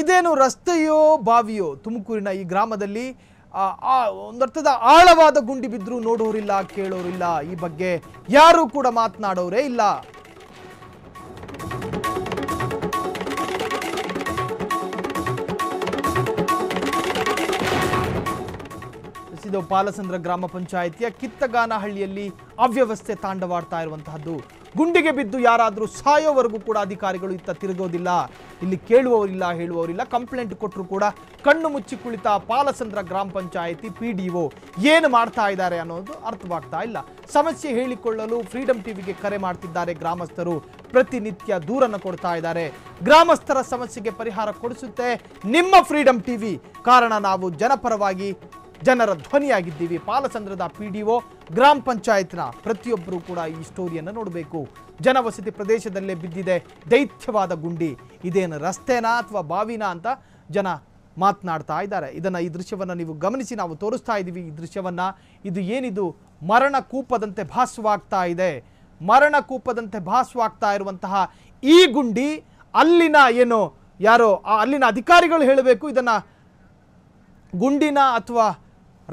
ಇದೇನು ರಸ್ತೆಯೋ ಬಾವಿಯೋ ತುಮಕೂರಿನ ಈ ಗ್ರಾಮದಲ್ಲಿ ಒಂದರ್ಥದ ಆಳವಾದ ಗುಂಡಿ ಬಿದ್ದರೂ ನೋಡೋರಿಲ್ಲ ಕೇಳೋರಿಲ್ಲ ಈ ಬಗ್ಗೆ ಯಾರೂ ಕೂಡ ಮಾತನಾಡೋರೇ ಇಲ್ಲ ಇದು ಪಾಲಸಂದ್ರ ಗ್ರಾಮ ಪಂಚಾಯಿತಿಯ ಕಿತ್ತಗಾನಹಳ್ಳಿಯಲ್ಲಿ ಅವ್ಯವಸ್ಥೆ ತಾಂಡವಾಡ್ತಾ ಇರುವಂತಹದ್ದು ಗುಂಡಿಗೆ ಬಿದ್ದು ಯಾರಾದರೂ ಸಾಯೋವರೆಗೂ ಕೂಡ ಅಧಿಕಾರಿಗಳು ಇತ್ತ ತಿರುಗೋದಿಲ್ಲ ಇಲ್ಲಿ ಕೇಳುವವರಿಲ್ಲ ಹೇಳುವವರಿಲ್ಲ ಕಂಪ್ಲೇಂಟ್ ಕೊಟ್ಟರು ಕೂಡ ಕಣ್ಣು ಮುಚ್ಚಿ ಕುಳಿತ ಪಾಲಸಂದ್ರ ಗ್ರಾಮ ಪಂಚಾಯಿತಿ ಪಿ ಡಿ ಒ ಏನು ಮಾಡ್ತಾ ಇದ್ದಾರೆ ಅನ್ನೋದು ಅರ್ಥವಾಗ್ತಾ ಇಲ್ಲ ಸಮಸ್ಯೆ ಹೇಳಿಕೊಳ್ಳಲು ಫ್ರೀಡಂ ಟಿವಿಗೆ ಕರೆ ಮಾಡ್ತಿದ್ದಾರೆ ಗ್ರಾಮಸ್ಥರು ಪ್ರತಿನಿತ್ಯ ದೂರನ್ನು ಕೊಡ್ತಾ ಇದ್ದಾರೆ ಗ್ರಾಮಸ್ಥರ ಸಮಸ್ಯೆಗೆ ಪರಿಹಾರ ಕೊಡಿಸುತ್ತೆ ನಿಮ್ಮ ಫ್ರೀಡಂ ಟಿವಿ ಕಾರಣ ನಾವು ಜನಪರವಾಗಿ ಜನರ ಧ್ವನಿಯಾಗಿದ್ದೀವಿ ಪಾಲಸಂದ್ರದ ಪಿ ಡಿ ಒ ಗ್ರಾಮ ಪಂಚಾಯತ್ನ ಪ್ರತಿಯೊಬ್ಬರೂ ಕೂಡ ಈ ಸ್ಟೋರಿಯನ್ನು ನೋಡಬೇಕು ಜನವಸತಿ ಪ್ರದೇಶದಲ್ಲೇ ಬಿದ್ದಿದೆ ದೈತ್ಯವಾದ ಗುಂಡಿ ಇದೇನು ರಸ್ತೆನಾ ಅಥವಾ ಬಾವಿನಾ ಅಂತ ಜನ ಮಾತನಾಡ್ತಾ ಇದ್ದಾರೆ ಇದನ್ನು ಈ ದೃಶ್ಯವನ್ನು ನೀವು ಗಮನಿಸಿ ನಾವು ತೋರಿಸ್ತಾ ಇದ್ದೀವಿ ಈ ದೃಶ್ಯವನ್ನು ಇದು ಏನಿದು ಮರಣ ಕೂಪದಂತೆ ಭಾಸವಾಗ್ತಾ ಇದೆ ಮರಣ ಕೂಪದಂತೆ ಭಾಸವಾಗ್ತಾ ಇರುವಂತಹ ಈ ಗುಂಡಿ ಅಲ್ಲಿನ ಏನು ಯಾರೋ ಅಲ್ಲಿನ ಅಧಿಕಾರಿಗಳು ಹೇಳಬೇಕು ಇದನ್ನು ಗುಂಡಿನ ಅಥವಾ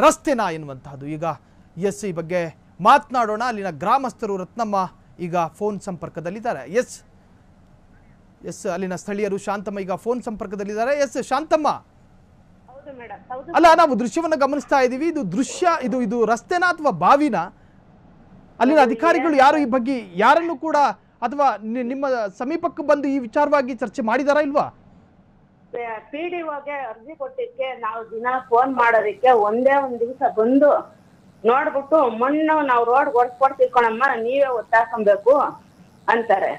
ರಸ್ತೆನಾ ಎನ್ನುವಂತಹದ್ದು ಈಗ ಎಸ್ ಈ ಬಗ್ಗೆ ಮಾತನಾಡೋಣ ಅಲ್ಲಿನ ಗ್ರಾಮಸ್ಥರು ರತ್ನಮ್ಮ ಈಗ ಫೋನ್ ಸಂಪರ್ಕದಲ್ಲಿದ್ದಾರೆ ಎಸ್ ಎಸ್ ಅಲ್ಲಿನ ಸ್ಥಳೀಯರು ಶಾಂತಮ್ಮ ಈಗ ಫೋನ್ ಸಂಪರ್ಕದಲ್ಲಿದ್ದಾರೆ ಎಸ್ ಶಾಂತಮ್ಮ ಅಲ್ಲ ನಾವು ದೃಶ್ಯವನ್ನು ಗಮನಿಸ್ತಾ ಇದ್ದೀವಿ ಇದು ದೃಶ್ಯ ಇದು ಇದು ರಸ್ತೆನಾ ಅಥವಾ ಬಾವಿನ ಅಲ್ಲಿನ ಅಧಿಕಾರಿಗಳು ಯಾರು ಈ ಬಗ್ಗೆ ಯಾರನ್ನು ಕೂಡ ಅಥವಾ ನಿಮ್ಮ ಸಮೀಪಕ್ಕೆ ಬಂದು ಈ ವಿಚಾರವಾಗಿ ಚರ್ಚೆ ಮಾಡಿದಾರಾ ಇಲ್ವಾ ಪಿ ಡಿ ಅರ್ಜಿ ಕೊಟ್ಟಿದ್ಕೆ ನಾವು ದಿನ ಫೋನ್ ಮಾಡೋದಿಕ್ಕೆ ಒಂದೇ ಒಂದ್ ದಿವಸ ಬಂದು ನೋಡ್ಬಿಟ್ಟು ಮಣ್ಣು ನಾವು ರೋಡ್ ಒಡ್ಸ್ಕೊಡ್ತೀವಿ ಕಣಮ್ಮ ನೀವೇ ಒತ್ತಾಕೊಬೇಕು ಅಂತಾರೆ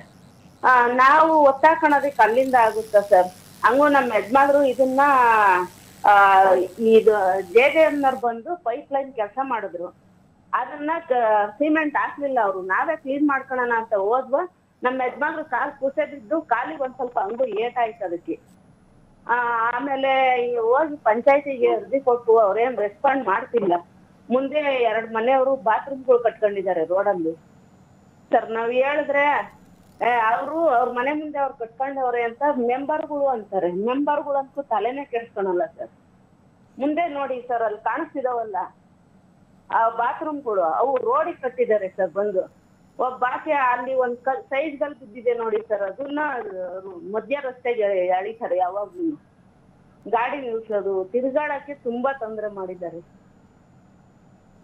ನಾವು ಒತ್ತಾಕೊಳೋದಕ್ಕೆ ಅಲ್ಲಿಂದ ಆಗುತ್ತ ಸರ್ ಹಂಗು ನಮ್ಮ ಯಜಮಾನ್ರು ಇದನ್ನ ಇದು ಜೆ ಜೆ ಬಂದು ಪೈಪ್ ಲೈನ್ ಕೆಲಸ ಮಾಡಿದ್ರು ಅದನ್ನ ಸಿಮೆಂಟ್ ಹಾಕ್ಲಿಲ್ಲ ಅವರು ನಾವೇ ಕ್ಲೀನ್ ಮಾಡ್ಕೊಳೋಣ ಅಂತ ಹೋದ್ವ ನಮ್ಮ ಯಜಮಾನ್ರು ಕಾಲ್ ಕುಸೇದಿದ್ದು ಬಿದ್ದು ಕಾಲಿಗೆ ಒಂದ್ ಸ್ವಲ್ಪ ಹಂಗು ಏಟಾಯ್ತು ಅದಕ್ಕೆ ಆಮೇಲೆ ಹೋಗಿ ಪಂಚಾಯತಿಗೆ ಅರ್ಜಿ ಕೊಟ್ಟು ಅವ್ರೇನ್ ರೆಸ್ಪಾಂಡ್ ಮಾಡ್ತಿಲ್ಲ ಮುಂದೆ ಎರಡ್ ಮನೆಯವರು ಬಾತ್ರೂಮ್ಗಳು ಕಟ್ಕೊಂಡಿದ್ದಾರೆ ರೋಡಲ್ಲಿ ಸರ್ ನಾವ್ ಹೇಳಿದ್ರೆ ಅವರು ಅವ್ರ ಮನೆ ಮುಂದೆ ಅವ್ರು ಕಟ್ಕೊಂಡವ್ರೆ ಅಂತ ಮೆಂಬರ್ಗಳು ಅಂತಾರೆ ಮೆಂಬರ್ಗಳು ಅಂತೂ ತಲೆನೇ ಕೆಡ್ಸ್ಕೊಳಲ್ಲ ಸರ್ ಮುಂದೆ ನೋಡಿ ಸರ್ ಅಲ್ಲಿ ಕಾಣಿಸ್ತಿದಾವಲ್ಲ ಆ ಬಾತ್ರೂಮ್ಗಳು ಅವು ರೋಡಿಗೆ ಕಟ್ಟಿದ್ದಾರೆ ಸರ್ ಬಂದು ಒಬ್ಬಾಕೆ ಅಲ್ಲಿ ಒಂದ್ ಕಲ್ ಸೈಜ್ ಗಲ್ ಬಿದ್ದಿದೆ ನೋಡಿ ಸರ್ ಅದನ್ನ ಮಧ್ಯ ರಸ್ತೆಗೆ ಎಳಿತಾರೆ ಯಾವಾಗ್ಲೂ ಗಾಡಿ ನಿಲ್ಸೋದು ತಿರುಗಾಡಕ್ಕೆ ತುಂಬಾ ತೊಂದರೆ ಮಾಡಿದ್ದಾರೆ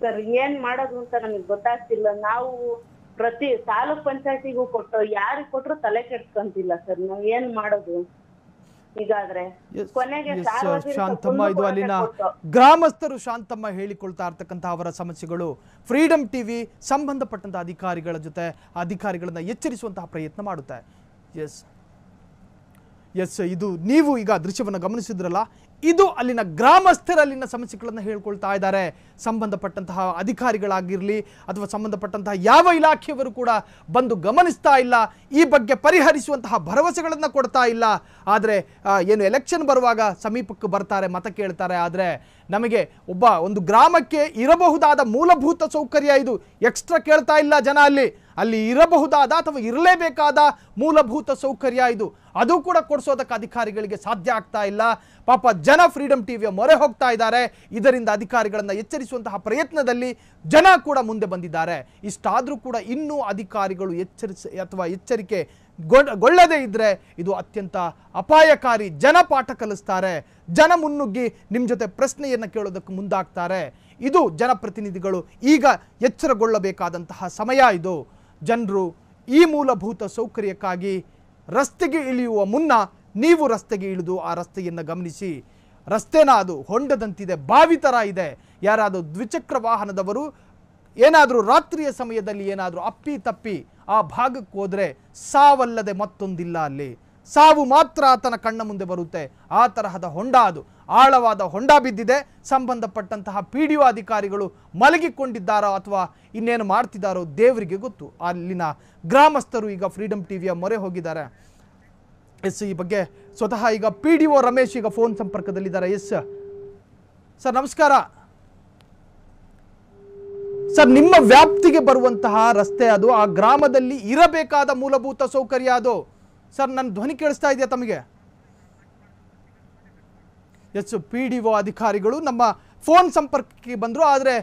ಸರ್ ಏನ್ ಮಾಡೋದು ಅಂತ ನಮಗ್ ಗೊತ್ತಾಗ್ತಿಲ್ಲ ನಾವು ಪ್ರತಿ ತಾಲೂಕ್ ಪಂಚಾಯತಿಗೂ ಕೊಟ್ಟು ಯಾರಿಗ್ ಕೊಟ್ರು ತಲೆ ಕೆಡ್ಸ್ಕೊಂತಿಲ್ಲ ಸರ್ ನಾವ್ ಏನ್ ಮಾಡೋದು ಶಾಂತಮ್ಮ ಇದು ಅಲ್ಲಿನ ಗ್ರಾಮಸ್ಥರು ಶಾಂತಮ್ಮ ಹೇಳಿಕೊಳ್ತಾ ಇರ್ತಕ್ಕಂತಹ ಅವರ ಸಮಸ್ಯೆಗಳು ಫ್ರೀಡಂ ಟಿವಿ ಸಂಬಂಧಪಟ್ಟಂತಹ ಅಧಿಕಾರಿಗಳ ಜೊತೆ ಅಧಿಕಾರಿಗಳನ್ನ ಎಚ್ಚರಿಸುವಂತಹ ಪ್ರಯತ್ನ ಮಾಡುತ್ತೆ ಎಸ್ ಎಸ್ ಇದು ನೀವು ಈಗ ದೃಶ್ಯವನ್ನು ಗಮನಿಸಿದ್ರಲ್ಲ ಇದು ಅಲ್ಲಿನ ಗ್ರಾಮಸ್ಥರ ಅಲ್ಲಿನ ಸಮಸ್ಯೆಗಳನ್ನು ಹೇಳ್ಕೊಳ್ತಾ ಇದ್ದಾರೆ ಸಂಬಂಧಪಟ್ಟಂತಹ ಅಧಿಕಾರಿಗಳಾಗಿರಲಿ ಅಥವಾ ಸಂಬಂಧಪಟ್ಟಂತಹ ಯಾವ ಇಲಾಖೆಯವರು ಕೂಡ ಬಂದು ಗಮನಿಸ್ತಾ ಇಲ್ಲ ಈ ಬಗ್ಗೆ ಪರಿಹರಿಸುವಂತಹ ಭರವಸೆಗಳನ್ನು ಕೊಡ್ತಾ ಇಲ್ಲ ಆದರೆ ಏನು ಎಲೆಕ್ಷನ್ ಬರುವಾಗ ಸಮೀಪಕ್ಕೆ ಬರ್ತಾರೆ ಮತ ಕೇಳ್ತಾರೆ ಆದರೆ ನಮಗೆ ಒಬ್ಬ ಒಂದು ಗ್ರಾಮಕ್ಕೆ ಇರಬಹುದಾದ ಮೂಲಭೂತ ಸೌಕರ್ಯ ಇದು ಎಕ್ಸ್ಟ್ರಾ ಕೇಳ್ತಾ ಇಲ್ಲ ಜನ ಅಲ್ಲಿ ಅಲ್ಲಿ ಇರಬಹುದಾದ ಅಥವಾ ಇರಲೇಬೇಕಾದ ಮೂಲಭೂತ ಸೌಕರ್ಯ ಇದು ಅದು ಕೂಡ ಕೊಡಿಸೋದಕ್ಕೆ ಅಧಿಕಾರಿಗಳಿಗೆ ಸಾಧ್ಯ ಆಗ್ತಾ ಇಲ್ಲ ಪಾಪ ಜನ ಫ್ರೀಡಮ್ ಟಿವಿಯ ಮೊರೆ ಹೋಗ್ತಾ ಇದ್ದಾರೆ ಇದರಿಂದ ಅಧಿಕಾರಿಗಳನ್ನು ಎಚ್ಚರಿಸುವಂತಹ ಪ್ರಯತ್ನದಲ್ಲಿ ಜನ ಕೂಡ ಮುಂದೆ ಬಂದಿದ್ದಾರೆ ಇಷ್ಟಾದರೂ ಕೂಡ ಇನ್ನೂ ಅಧಿಕಾರಿಗಳು ಎಚ್ಚರಿಸ ಅಥವಾ ಎಚ್ಚರಿಕೆ ಗೊಳ್ಳದೇ ಇದ್ದರೆ ಇದು ಅತ್ಯಂತ ಅಪಾಯಕಾರಿ ಜನ ಪಾಠ ಕಲಿಸ್ತಾರೆ ಜನ ಮುನ್ನುಗ್ಗಿ ನಿಮ್ಮ ಜೊತೆ ಪ್ರಶ್ನೆಯನ್ನು ಕೇಳೋದಕ್ಕೆ ಮುಂದಾಗ್ತಾರೆ ಇದು ಜನಪ್ರತಿನಿಧಿಗಳು ಈಗ ಎಚ್ಚರಗೊಳ್ಳಬೇಕಾದಂತಹ ಸಮಯ ಇದು ಜನರು ಈ ಮೂಲಭೂತ ಸೌಕರ್ಯಕ್ಕಾಗಿ ರಸ್ತೆಗೆ ಇಳಿಯುವ ಮುನ್ನ ನೀವು ರಸ್ತೆಗೆ ಇಳಿದು ಆ ರಸ್ತೆಯನ್ನು ಗಮನಿಸಿ ರಸ್ತೆನ ಅದು ಹೊಂಡದಂತಿದೆ ಬಾವಿ ಥರ ಇದೆ ಯಾರಾದರೂ ದ್ವಿಚಕ್ರ ವಾಹನದವರು ಏನಾದರೂ ರಾತ್ರಿಯ ಸಮಯದಲ್ಲಿ ಏನಾದರೂ ಅಪ್ಪಿ ತಪ್ಪಿ ಆ ಭಾಗಕ್ಕೆ ಹೋದರೆ ಸಾವಲ್ಲದೆ ಮತ್ತೊಂದಿಲ್ಲ ಅಲ್ಲಿ ಸಾವು ಮಾತ್ರ ಆತನ ಕಣ್ಣ ಮುಂದೆ ಬರುತ್ತೆ ಆ ತರಹದ ಹೊಂಡ ಅದು ಆಳವಾದ ಹೊಂಡ ಬಿದ್ದಿದೆ ಸಂಬಂಧಪಟ್ಟಂತಹ ಪಿ ಡಿ ಒ ಅಧಿಕಾರಿಗಳು ಮಲಗಿಕೊಂಡಿದ್ದಾರೋ ಅಥವಾ ಇನ್ನೇನು ಮಾಡ್ತಿದ್ದಾರೋ ದೇವರಿಗೆ ಗೊತ್ತು ಅಲ್ಲಿನ ಗ್ರಾಮಸ್ಥರು ಈಗ ಫ್ರೀಡಮ್ ಟಿವಿಯ ಮೊರೆ ಹೋಗಿದ್ದಾರೆ ಎಸ್ ಈ ಬಗ್ಗೆ ಸ್ವತಃ ಈಗ ಪಿ ಡಿ ಒ ರಮೇಶ್ ಈಗ ಫೋನ್ ಸಂಪರ್ಕದಲ್ಲಿದ್ದಾರೆ ಎಸ್ ಸರ್ ನಮಸ್ಕಾರ ಸರ್ ನಿಮ್ಮ ವ್ಯಾಪ್ತಿಗೆ ಬರುವಂತಹ ರಸ್ತೆ ಅದು ಆ ಗ್ರಾಮದಲ್ಲಿ ಇರಬೇಕಾದ ಮೂಲಭೂತ ಸೌಕರ್ಯ ಅದು ಸರ್ ನನ್ನ ಧ್ವನಿ ಕೇಳಿಸ್ತಾ ಇದೆಯಾ ತಮಗೆ ಎಸ್ ಪಿ ಡಿ ಒ ಅಧಿಕಾರಿಗಳು ನಮ್ಮ ಫೋನ್ ಸಂಪರ್ಕಕ್ಕೆ ಬಂದರು ಆದರೆ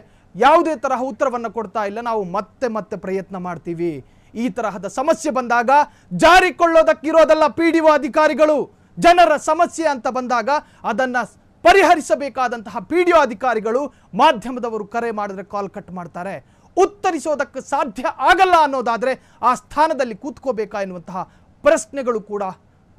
ಯಾವುದೇ ತರಹ ಉತ್ತರವನ್ನು ಕೊಡ್ತಾ ಇಲ್ಲ ನಾವು ಮತ್ತೆ ಮತ್ತೆ ಪ್ರಯತ್ನ ಮಾಡ್ತೀವಿ ಈ ತರಹದ ಸಮಸ್ಯೆ ಬಂದಾಗ ಜಾರಿಕೊಳ್ಳೋದಕ್ಕಿರೋದಲ್ಲ ಪಿ ಡಿ ಒ ಅಧಿಕಾರಿಗಳು ಜನರ ಸಮಸ್ಯೆ ಅಂತ ಬಂದಾಗ ಅದನ್ನು ಪರಿಹರಿಸಬೇಕಾದಂತಹ ಪಿ ಡಿ ಒ ಅಧಿಕಾರಿಗಳು ಮಾಧ್ಯಮದವರು ಕರೆ ಮಾಡಿದ್ರೆ ಕಾಲ್ ಕಟ್ ಮಾಡ್ತಾರೆ ಉತ್ತರಿಸೋದಕ್ಕೆ ಸಾಧ್ಯ ಆಗಲ್ಲ ಅನ್ನೋದಾದರೆ ಆ ಸ್ಥಾನದಲ್ಲಿ ಕೂತ್ಕೋಬೇಕಾ ಎನ್ನುವಂತಹ ಪ್ರಶ್ನೆಗಳು ಕೂಡ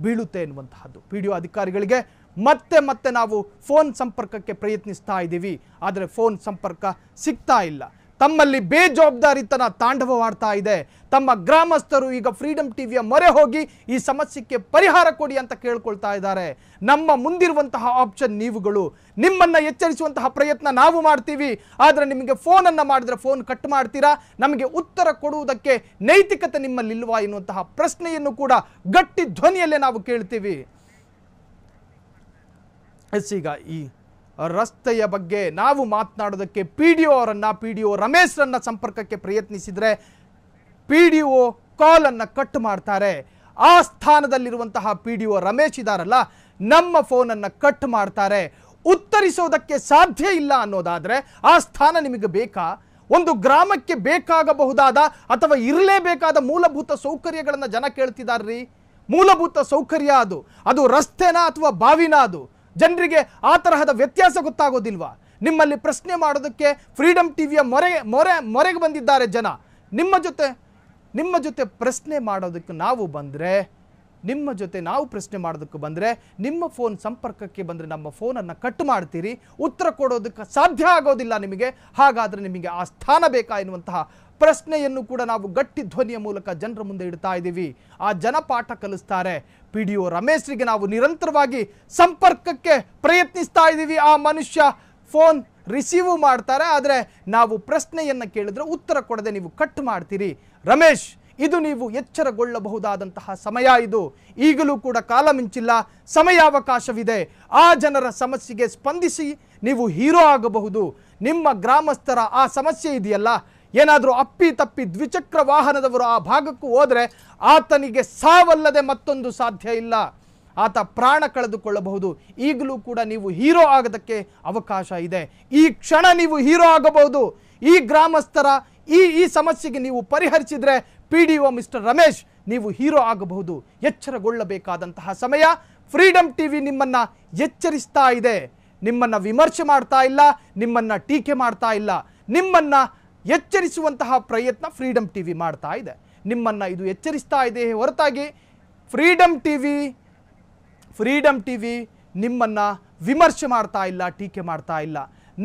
ಬೀಳುತ್ತೆ ಎನ್ನುವಂತಹದ್ದು ಪಿ ಡಿ ಒ ಅಧಿಕಾರಿಗಳಿಗೆ ಮತ್ತೆ ಮತ್ತೆ ನಾವು ಫೋನ್ ಸಂಪರ್ಕಕ್ಕೆ ಪ್ರಯತ್ನಿಸ್ತಾ ಇದ್ದೀವಿ ಆದರೆ ಫೋನ್ ಸಂಪರ್ಕ ಸಿಗ್ತಾ ಇಲ್ಲ ತಮ್ಮಲ್ಲಿ ಬೇಜವಾಬ್ದಾರಿತನ ತಾಂಡವವಾಡ್ತಾ ಇದೆ ತಮ್ಮ ಗ್ರಾಮಸ್ಥರು ಈಗ ಫ್ರೀಡಮ್ ಟಿವಿಯ ಮೊರೆ ಹೋಗಿ ಈ ಸಮಸ್ಯೆಗೆ ಪರಿಹಾರ ಕೊಡಿ ಅಂತ ಕೇಳ್ಕೊಳ್ತಾ ಇದ್ದಾರೆ ನಮ್ಮ ಮುಂದಿರುವಂತಹ ಆಪ್ಷನ್ ನೀವುಗಳು ನಿಮ್ಮನ್ನು ಎಚ್ಚರಿಸುವಂತಹ ಪ್ರಯತ್ನ ನಾವು ಮಾಡ್ತೀವಿ ಆದರೆ ನಿಮಗೆ ಫೋನನ್ನು ಮಾಡಿದ್ರೆ ಫೋನ್ ಕಟ್ ಮಾಡ್ತೀರಾ ನಮಗೆ ಉತ್ತರ ಕೊಡುವುದಕ್ಕೆ ನೈತಿಕತೆ ನಿಮ್ಮಲ್ಲಿಲ್ವಾ ಎನ್ನುವಂತಹ ಪ್ರಶ್ನೆಯನ್ನು ಕೂಡ ಗಟ್ಟಿ ಧ್ವನಿಯಲ್ಲೇ ನಾವು ಕೇಳ್ತೀವಿ ಈಗ ಈ ರಸ್ತೆಯ ಬಗ್ಗೆ ನಾವು ಮಾತನಾಡೋದಕ್ಕೆ ಪಿ ಡಿ ಒ ಅವರನ್ನು ಪಿ ಡಿ ಒ ರಮೇಶ್ರನ್ನ ಸಂಪರ್ಕಕ್ಕೆ ಪ್ರಯತ್ನಿಸಿದರೆ ಪಿ ಡಿ ಒ ಕಾಲನ್ನು ಕಟ್ ಮಾಡ್ತಾರೆ ಆ ಸ್ಥಾನದಲ್ಲಿರುವಂತಹ ಪಿ ಡಿ ಒ ರಮೇಶ್ ಇದಾರಲ್ಲ ನಮ್ಮ ಫೋನನ್ನು ಕಟ್ ಮಾಡ್ತಾರೆ ಉತ್ತರಿಸೋದಕ್ಕೆ ಸಾಧ್ಯ ಇಲ್ಲ ಅನ್ನೋದಾದರೆ ಆ ಸ್ಥಾನ ನಿಮಗೆ ಬೇಕಾ ಒಂದು ಗ್ರಾಮಕ್ಕೆ ಬೇಕಾಗಬಹುದಾದ ಅಥವಾ ಇರಲೇಬೇಕಾದ ಮೂಲಭೂತ ಸೌಕರ್ಯಗಳನ್ನು ಜನ ಕೇಳ್ತಿದ್ದಾರೆ ರೀ ಮೂಲಭೂತ ಸೌಕರ್ಯ ಅದು ಅದು ರಸ್ತೆನಾ ಅಥವಾ ಬಾವಿನ ಅದು ಜನರಿಗೆ ಆ ತರಹದ ವ್ಯತ್ಯಾಸ ಗೊತ್ತಾಗೋದಿಲ್ವಾ ನಿಮ್ಮಲ್ಲಿ ಪ್ರಶ್ನೆ ಮಾಡೋದಕ್ಕೆ ಫ್ರೀಡಮ್ ಟಿವಿಯ ಮೊರೆ ಮೊರೆ ಮೊರೆಗೆ ಬಂದಿದ್ದಾರೆ ಜನ ನಿಮ್ಮ ಜೊತೆ ನಿಮ್ಮ ಜೊತೆ ಪ್ರಶ್ನೆ ಮಾಡೋದಕ್ಕೆ ನಾವು ಬಂದರೆ ನಿಮ್ಮ ಜೊತೆ ನಾವು ಪ್ರಶ್ನೆ ಮಾಡೋದಕ್ಕೆ ಬಂದರೆ ನಿಮ್ಮ ಫೋನ್ ಸಂಪರ್ಕಕ್ಕೆ ಬಂದರೆ ನಮ್ಮ ಫೋನನ್ನು ಕಟ್ ಮಾಡ್ತೀರಿ ಉತ್ತರ ಕೊಡೋದಕ್ಕೆ ಸಾಧ್ಯ ಆಗೋದಿಲ್ಲ ನಿಮಗೆ ಹಾಗಾದರೆ ನಿಮಗೆ ಆ ಸ್ಥಾನ ಬೇಕಾ ಎನ್ನುವಂತಹ ಪ್ರಶ್ನೆಯನ್ನು ಕೂಡ ನಾವು ಗಟ್ಟಿ ಧ್ವನಿಯ ಮೂಲಕ ಜನರ ಮುಂದೆ ಇಡ್ತಾ ಇದ್ದೀವಿ ಆ ಜನ ಪಾಠ ಕಲಿಸ್ತಾರೆ ಪಿ ಡಿ ಒ ರಮೇಶ್ರಿಗೆ ನಾವು ನಿರಂತರವಾಗಿ ಸಂಪರ್ಕಕ್ಕೆ ಪ್ರಯತ್ನಿಸ್ತಾ ಇದ್ದೀವಿ ಆ ಮನುಷ್ಯ ಫೋನ್ ರಿಸೀವ್ ಮಾಡ್ತಾರೆ ಆದರೆ ನಾವು ಪ್ರಶ್ನೆಯನ್ನು ಕೇಳಿದ್ರೆ ಉತ್ತರ ಕೊಡದೆ ನೀವು ಕಟ್ ಮಾಡ್ತೀರಿ ರಮೇಶ್ ಇದು ನೀವು ಎಚ್ಚರಗೊಳ್ಳಬಹುದಾದಂತಹ ಸಮಯ ಇದು ಈಗಲೂ ಕೂಡ ಕಾಲ ಮಿಂಚಿಲ್ಲ ಸಮಯಾವಕಾಶವಿದೆ ಆ ಜನರ ಸಮಸ್ಯೆಗೆ ಸ್ಪಂದಿಸಿ ನೀವು ಹೀರೋ ಆಗಬಹುದು ನಿಮ್ಮ ಗ್ರಾಮಸ್ಥರ ಆ ಸಮಸ್ಯೆ ಇದೆಯಲ್ಲ ಏನಾದರೂ ಅಪ್ಪಿ ತಪ್ಪಿ ದ್ವಿಚಕ್ರ ವಾಹನದವರು ಆ ಭಾಗಕ್ಕೂ ಹೋದರೆ ಆತನಿಗೆ ಸಾವಲ್ಲದೆ ಮತ್ತೊಂದು ಸಾಧ್ಯ ಇಲ್ಲ ಆತ ಪ್ರಾಣ ಕಳೆದುಕೊಳ್ಳಬಹುದು ಈಗಲೂ ಕೂಡ ನೀವು ಹೀರೋ ಆಗೋದಕ್ಕೆ ಅವಕಾಶ ಇದೆ ಈ ಕ್ಷಣ ನೀವು ಹೀರೋ ಆಗಬಹುದು ಈ ಗ್ರಾಮಸ್ಥರ ಈ ಈ ಸಮಸ್ಯೆಗೆ ನೀವು ಪರಿಹರಿಸಿದರೆ P D O mister Ramesh ನೀವು ಹೀರೋ ಆಗಬಹುದು ಎಚ್ಚರಗೊಳ್ಳಬೇಕಾದಂತಹ ಸಮಯ ಫ್ರೀಡಮ್ ಟಿ ವಿ ನಿಮ್ಮನ್ನು ಎಚ್ಚರಿಸ್ತಾ ಇದೆ ನಿಮ್ಮನ್ನು ವಿಮರ್ಶೆ ಮಾಡ್ತಾ ಇಲ್ಲ ನಿಮ್ಮನ್ನು ಟೀಕೆ ಮಾಡ್ತಾ ಇಲ್ಲ ನಿಮ್ಮನ್ನು ಎಚ್ಚರಿಸುವಂತಹ ಪ್ರಯತ್ನ ಫ್ರೀಡಮ್ ಟಿ ವಿ ಮಾಡ್ತಾ ಇದೆ ನಿಮ್ಮನ್ನು ಇದು ಎಚ್ಚರಿಸ್ತಾ ಇದೆ ಹೊರತಾಗಿ Freedom T V Freedom T V ನಿಮ್ಮನ್ನು ವಿಮರ್ಶೆ ಮಾಡ್ತಾ ಇಲ್ಲ ಟೀಕೆ ಮಾಡ್ತಾ ಇಲ್ಲ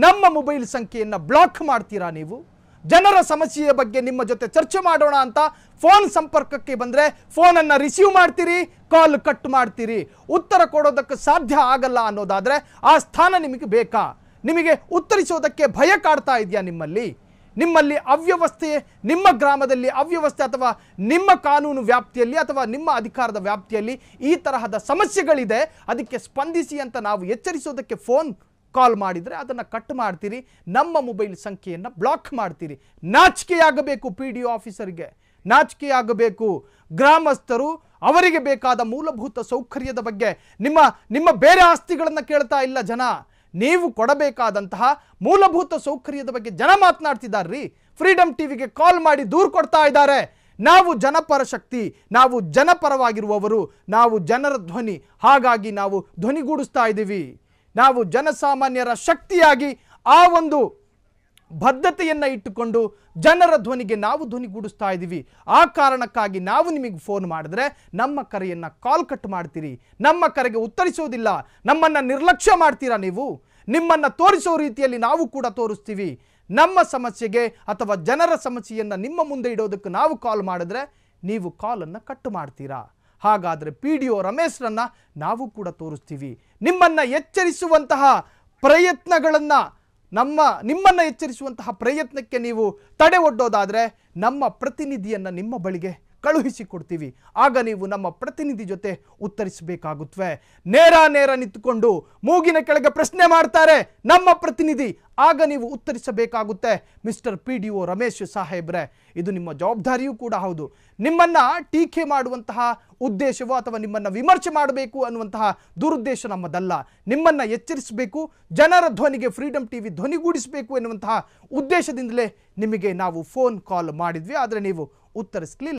ನಮ್ಮ ಮೊಬೈಲ್ ಸಂಖ್ಯೆಯನ್ನು ಬ್ಲಾಕ್ ಮಾಡ್ತೀರಾ ನೀವು ಜನರ ಸಮಸ್ಯೆಯ ಬಗ್ಗೆ ನಿಮ್ಮ ಜೊತೆ ಚರ್ಚೆ ಮಾಡೋಣ ಅಂತ ಫೋನ್ ಸಂಪರ್ಕಕ್ಕೆ ಬಂದರೆ ಫೋನನ್ನು ರಿಸೀವ್ ಮಾಡ್ತೀರಿ ಕಾಲ್ ಕಟ್ ಮಾಡ್ತೀರಿ ಉತ್ತರ ಕೊಡೋದಕ್ಕೆ ಸಾಧ್ಯ ಆಗಲ್ಲ ಅನ್ನೋದಾದರೆ ಆ ಸ್ಥಾನ ನಿಮಗೆ ಬೇಕಾ ನಿಮಗೆ ಉತ್ತರಿಸೋದಕ್ಕೆ ಭಯ ಕಾಡ್ತಾ ಇದೆಯಾ ನಿಮ್ಮಲ್ಲಿ ನಿಮ್ಮಲ್ಲಿ ಅವ್ಯವಸ್ಥೆ ನಿಮ್ಮ ಗ್ರಾಮದಲ್ಲಿ ಅವ್ಯವಸ್ಥೆ ಅಥವಾ ನಿಮ್ಮ ಕಾನೂನು ವ್ಯಾಪ್ತಿಯಲ್ಲಿ ಅಥವಾ ನಿಮ್ಮ ಅಧಿಕಾರದ ವ್ಯಾಪ್ತಿಯಲ್ಲಿ ಈ ತರಹದ ಸಮಸ್ಯೆಗಳಿದೆ ಅದಕ್ಕೆ ಸ್ಪಂದಿಸಿ ಅಂತ ನಾವು ಎಚ್ಚರಿಸೋದಕ್ಕೆ ಫೋನ್ ಕಾಲ್ ಮಾಡಿದರೆ ಅದನ್ನು ಕಟ್ ಮಾಡ್ತೀರಿ ನಮ್ಮ ಮೊಬೈಲ್ ಸಂಖ್ಯೆಯನ್ನು ಬ್ಲಾಕ್ ಮಾಡ್ತೀರಿ ನಾಚಿಕೆಯಾಗಬೇಕು ಪಿ ಡಿ ಒ ಆಫೀಸರ್ಗೆ ನಾಚಿಕೆಯಾಗಬೇಕು ಗ್ರಾಮಸ್ಥರು ಅವರಿಗೆ ಬೇಕಾದ ಮೂಲಭೂತ ಸೌಕರ್ಯದ ಬಗ್ಗೆ ನಿಮ್ಮ ನಿಮ್ಮ ಬೇರೆ ಆಸ್ತಿಗಳನ್ನು ಕೇಳ್ತಾ ಇಲ್ಲ ಜನ ನೀವು ಕೊಡಬೇಕಾದಂತಹ ಮೂಲಭೂತ ಸೌಕರ್ಯದ ಬಗ್ಗೆ ಜನ ಮಾತನಾಡ್ತಿದ್ದಾರ್ರಿ ಫ್ರೀಡಮ್ ಟಿವಿಗೆ ಕಾಲ್ ಮಾಡಿ ದೂರು ಕೊಡ್ತಾ ಇದ್ದಾರೆ ನಾವು ಜನಪರ ಶಕ್ತಿ ನಾವು ಜನಪರವಾಗಿರುವವರು ನಾವು ಜನರ ಧ್ವನಿ ಹಾಗಾಗಿ ನಾವು ಧ್ವನಿಗೂಡಿಸ್ತಾ ಇದ್ದೀವಿ ನಾವು ಜನಸಾಮಾನ್ಯರ ಶಕ್ತಿಯಾಗಿ ಆ ಒಂದು ಬದ್ಧತೆಯನ್ನು ಇಟ್ಟುಕೊಂಡು ಜನರ ಧ್ವನಿಗೆ ನಾವು ಧ್ವನಿಗೂಡಿಸ್ತಾ ಇದ್ದೀವಿ ಆ ಕಾರಣಕ್ಕಾಗಿ ನಾವು ನಿಮಗೆ ಫೋನ್ ಮಾಡಿದ್ರೆ ನಮ್ಮ ಕರೆಯನ್ನು ಕಾಲ್ ಕಟ್ ಮಾಡ್ತೀರಿ ನಮ್ಮ ಕರೆಗೆ ಉತ್ತರಿಸೋದಿಲ್ಲ ನಮ್ಮನ್ನು ನಿರ್ಲಕ್ಷ್ಯ ಮಾಡ್ತೀರಾ ನೀವು ನಿಮ್ಮನ್ನು ತೋರಿಸೋ ರೀತಿಯಲ್ಲಿ ನಾವು ಕೂಡ ತೋರಿಸ್ತೀವಿ ನಮ್ಮ ಸಮಸ್ಯೆಗೆ ಅಥವಾ ಜನರ ಸಮಸ್ಯೆಯನ್ನು ನಿಮ್ಮ ಮುಂದೆ ಇಡೋದಕ್ಕೆ ನಾವು ಕಾಲ್ ಮಾಡಿದ್ರೆ ನೀವು ಕಾಲನ್ನು ಕಟ್ ಮಾಡ್ತೀರಾ ಹಾಗಾದರೆ ಪಿ ಡಿ ಒ ರಮೇಶ್ರನ್ನು ನಾವು ಕೂಡ ತೋರಿಸ್ತೀವಿ ನಿಮ್ಮನ್ನು ಎಚ್ಚರಿಸುವಂತಹ ಪ್ರಯತ್ನಗಳನ್ನು ನಮ್ಮ ನಿಮ್ಮನ್ನು ಎಚ್ಚರಿಸುವಂತಹ ಪ್ರಯತ್ನಕ್ಕೆ ನೀವು ತಡೆ ಒಡ್ಡೋದಾದರೆ ನಮ್ಮ ಪ್ರತಿನಿಧಿಯನ್ನು ನಿಮ್ಮ ಬಳಿಗೆ ಕಳುಹಿಸಿಕೊಡ್ತೀವಿ ಆಗ ನೀವು ನಮ್ಮ ಪ್ರತಿನಿಧಿ ಜೊತೆ ಉತ್ತರಿಸಬೇಕಾಗುತ್ತವೆ ನೇರ ನೇರ ನಿಂತುಕೊಂಡು ಮೂಗಿನ ಕೆಳಗೆ ಪ್ರಶ್ನೆ ಮಾಡ್ತಾರೆ ನಮ್ಮ ಪ್ರತಿನಿಧಿ ಆಗ ನೀವು ಉತ್ತರಿಸಬೇಕಾಗುತ್ತೆ mister P D O Ramesh ಸಾಹೇಬ್ರೆ ಇದು ನಿಮ್ಮ ಜವಾಬ್ದಾರಿಯೂ ಕೂಡ ಹೌದು ನಿಮ್ಮನ್ನು ಟೀಕೆ ಮಾಡುವಂತಹ ಉದ್ದೇಶವೋ ಅಥವಾ ನಿಮ್ಮನ್ನು ವಿಮರ್ಶೆ ಮಾಡಬೇಕು ಅನ್ನುವಂತಹ ದುರುದ್ದೇಶ ನಮ್ಮದಲ್ಲ ನಿಮ್ಮನ್ನು ಎಚ್ಚರಿಸಬೇಕು ಜನರ ಧ್ವನಿಗೆ ಫ್ರೀಡಮ್ ಟಿ ವಿ ಧ್ವನಿಗೂಡಿಸಬೇಕು ಎನ್ನುವಂತಹ ಉದ್ದೇಶದಿಂದಲೇ ನಿಮಗೆ ನಾವು ಫೋನ್ ಕಾಲ್ ಮಾಡಿದ್ವಿ ಆದರೆ ನೀವು ಉತ್ತರಿಸಲಿಲ್ಲ